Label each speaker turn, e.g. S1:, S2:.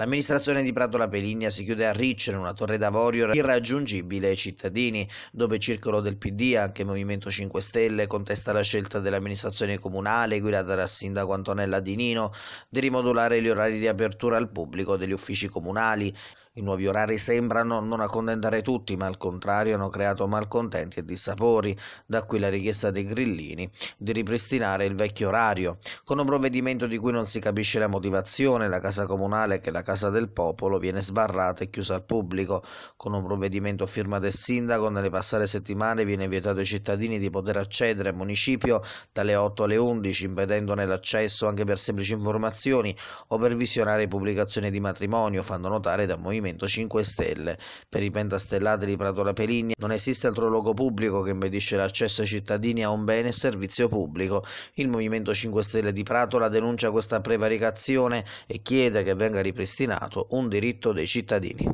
S1: L'amministrazione di Prato La Peligna si chiude a Riccio in una torre d'avorio irraggiungibile ai cittadini, dove il circolo del PD, anche Movimento 5 Stelle, contesta la scelta dell'amministrazione comunale, guidata dal sindaco Antonella Di Nino, di rimodulare gli orari di apertura al pubblico degli uffici comunali. I nuovi orari sembrano non accontentare tutti, ma al contrario hanno creato malcontenti e dissapori, da qui la richiesta dei grillini di ripristinare il vecchio orario. Con un provvedimento di cui non si capisce la motivazione, la Casa Comunale, che la Casa del Popolo viene sbarrata e chiusa al pubblico. Con un provvedimento firmato il sindaco, nelle passate settimane viene vietato ai cittadini di poter accedere al municipio dalle 8 alle 11, impedendone l'accesso anche per semplici informazioni o per visionare pubblicazioni di matrimonio, fanno notare dal Movimento 5 Stelle. Per i pentastellati di Prato La Peligna non esiste altro luogo pubblico che impedisce l'accesso ai cittadini a un bene e servizio pubblico. Il Movimento 5 Stelle di Pratola denuncia questa prevaricazione e chiede che venga ripristinata ripristinato un diritto dei cittadini.